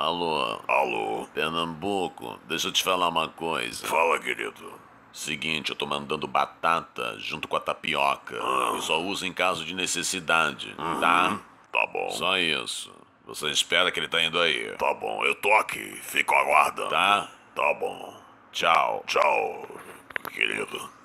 Alô? Alô? Pernambuco, deixa eu te falar uma coisa. Fala, querido. Seguinte, eu tô mandando batata junto com a tapioca. Ah. Eu só uso em caso de necessidade, uhum. tá? Tá bom. Só isso. Você espera que ele tá indo aí. Tá bom, eu tô aqui. Fico aguardando. Tá? Tá bom. Tchau. Tchau, querido.